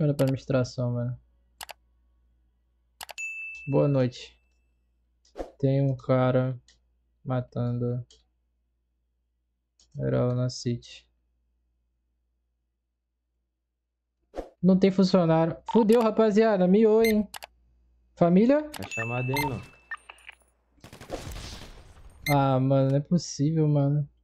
Deixa eu olhar pra administração, mano. Boa noite. Tem um cara matando. geral na City. Não tem funcionário. Fudeu, rapaziada. Miou, hein? Família? É chamada aí, mano. Ah, mano, não é possível, mano.